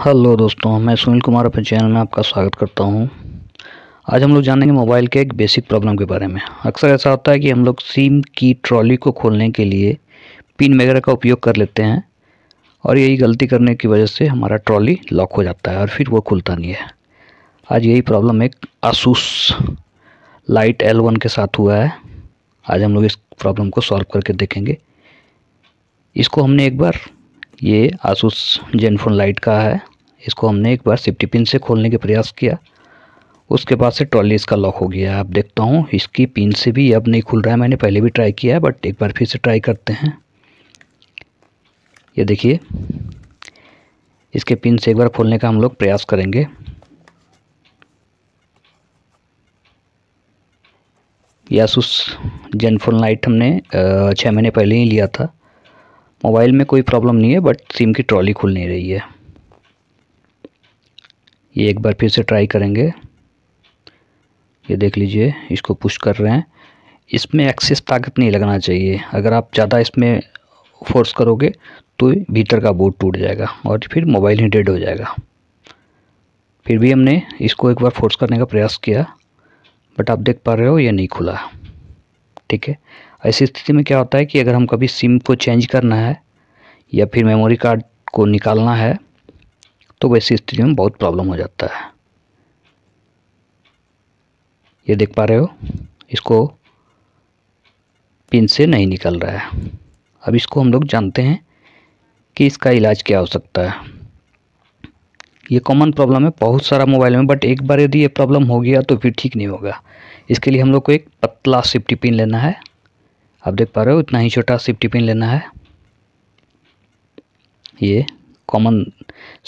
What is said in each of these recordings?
hello दोस्तों मैं सुनील कुमार अपने चैनल में आपका स्वागत करता हूं आज हम लोग जानेंगे मोबाइल के एक बेसिक प्रॉब्लम के बारे में अक्सर ऐसा होता है कि हम लोग सिम की ट्रॉली को खोलने के लिए पिन वगैरह का उपयोग कर लेते हैं और यही गलती करने की वजह से हमारा ट्रॉली लॉक हो जाता है और फिर वो खुलता नहीं है आज यही प्रॉब्लम एक आसूस लाइट एल वन के साथ हुआ है आज हम लोग इस प्रॉब्लम को सॉल्व करके देखेंगे इसको हमने एक बार ये आसूस जेनफोन लाइट का है इसको हमने एक बार सेफ्टी पिन से खोलने के प्रयास किया उसके बाद से ट्रॉली इसका लॉक हो गया अब देखता हूँ इसकी पिन से भी अब नहीं खुल रहा है मैंने पहले भी ट्राई किया है बट एक बार फिर से ट्राई करते हैं ये देखिए इसके पिन से एक बार खोलने का हम लोग प्रयास करेंगे यासुस जेनफोन लाइट हमने छः महीने पहले ही लिया था मोबाइल में कोई प्रॉब्लम नहीं है बट सिम की ट्रॉली खुल नहीं रही है ये एक बार फिर से ट्राई करेंगे ये देख लीजिए इसको पुश कर रहे हैं इसमें एक्सेस ताकत नहीं लगना चाहिए अगर आप ज़्यादा इसमें फोर्स करोगे तो भीतर का बोर्ड टूट जाएगा और फिर मोबाइल ही डेड हो जाएगा फिर भी हमने इसको एक बार फोर्स करने का प्रयास किया बट आप देख पा रहे हो ये नहीं खुला ठीक है ऐसी स्थिति में क्या होता है कि अगर हम कभी सिम को चेंज करना है या फिर मेमोरी कार्ड को निकालना है तो वैसी स्थिति में बहुत प्रॉब्लम हो जाता है ये देख पा रहे हो इसको पिन से नहीं निकल रहा है अब इसको हम लोग जानते हैं कि इसका इलाज क्या हो सकता है ये कॉमन प्रॉब्लम है बहुत सारा मोबाइल में बट एक बार यदि ये प्रॉब्लम हो गया तो फिर ठीक नहीं होगा इसके लिए हम लोग को एक पतला सेफ्टी पिन लेना है आप देख पा रहे हो इतना ही छोटा सेफ्टी पिन लेना है ये कॉमन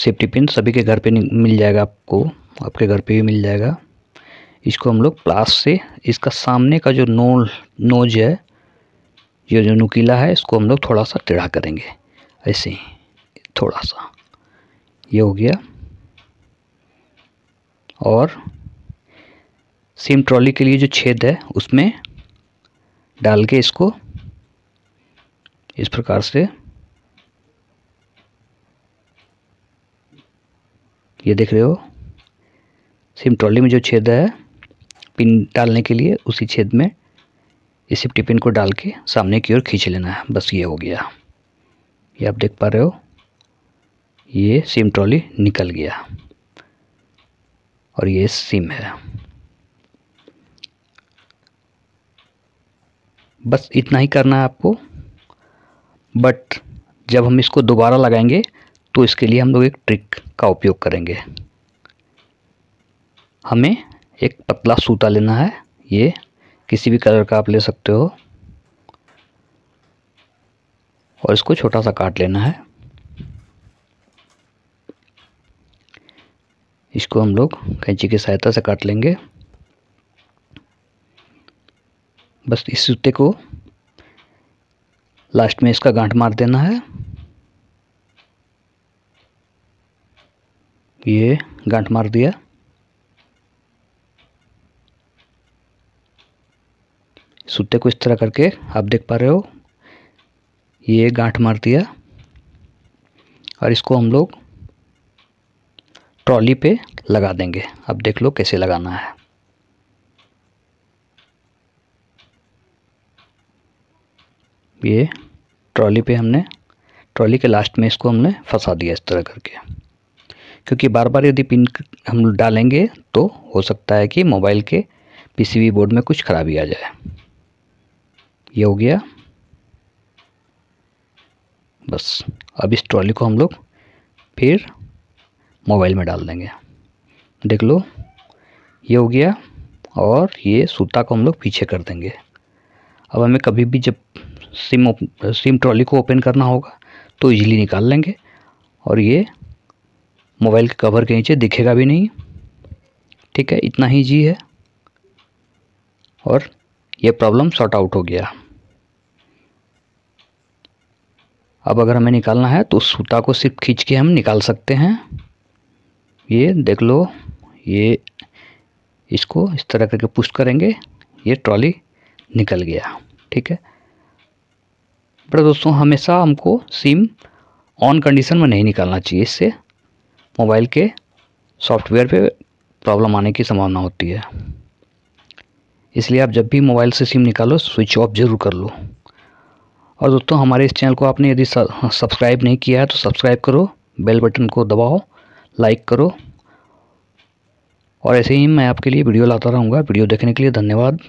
सेफ्टी पिन सभी के घर पे मिल जाएगा आपको आपके घर पे भी मिल जाएगा इसको हम लोग प्लास से इसका सामने का जो नो नोज है ये जो नुकीला है इसको हम लोग थोड़ा सा टेढ़ा करेंगे ऐसे ही थोड़ा सा ये हो गया और सेम ट्रॉली के लिए जो छेद है उसमें डाल के इसको इस प्रकार से ये देख रहे हो सिम ट्रॉली में जो छेद है पिन डालने के लिए उसी छेद में इस सिफ्टी पिन को डाल के सामने की ओर खींच लेना है बस ये हो गया ये आप देख पा रहे हो ये सिम ट्रॉली निकल गया और ये सिम है बस इतना ही करना है आपको बट जब हम इसको दोबारा लगाएंगे तो इसके लिए हम लोग एक ट्रिक का उपयोग करेंगे हमें एक पतला सूता लेना है ये किसी भी कलर का आप ले सकते हो और इसको छोटा सा काट लेना है इसको हम लोग कैंची की सहायता से काट लेंगे बस इस जूते को लास्ट में इसका गांठ मार देना है ये गांठ मार दिया सूते को इस तरह करके आप देख पा रहे हो ये गांठ मार दिया और इसको हम लोग ट्रॉली पे लगा देंगे अब देख लो कैसे लगाना है ये ट्रॉली पे हमने ट्रॉली के लास्ट में इसको हमने फंसा दिया इस तरह करके क्योंकि बार बार यदि पिन हम डालेंगे तो हो सकता है कि मोबाइल के पीसीबी बोर्ड में कुछ खराबी आ जाए ये हो गया बस अब इस ट्रॉली को हम लोग फिर मोबाइल में डाल देंगे देख लो ये हो गया और ये सूता को हम लोग पीछे कर देंगे अब हमें कभी भी जब सिम सिम ट्रॉली को ओपन करना होगा तो इजीली निकाल लेंगे और ये मोबाइल के कवर के नीचे दिखेगा भी नहीं ठीक है इतना ही जी है और ये प्रॉब्लम सॉर्ट आउट हो गया अब अगर हमें निकालना है तो सूता को सिर्फ खींच के हम निकाल सकते हैं ये देख लो ये इसको इस तरह करके पुश करेंगे ये ट्रॉली निकल गया ठीक है बट दोस्तों हमेशा हमको सिम ऑन कंडीशन में नहीं निकालना चाहिए इससे मोबाइल के सॉफ्टवेयर पे प्रॉब्लम आने की संभावना होती है इसलिए आप जब भी मोबाइल से सिम निकालो स्विच ऑफ जरूर कर लो और दोस्तों हमारे इस चैनल को आपने यदि सब्सक्राइब नहीं किया है तो सब्सक्राइब करो बेल बटन को दबाओ लाइक करो और ऐसे ही मैं आपके लिए वीडियो लाता रहूँगा वीडियो देखने के लिए धन्यवाद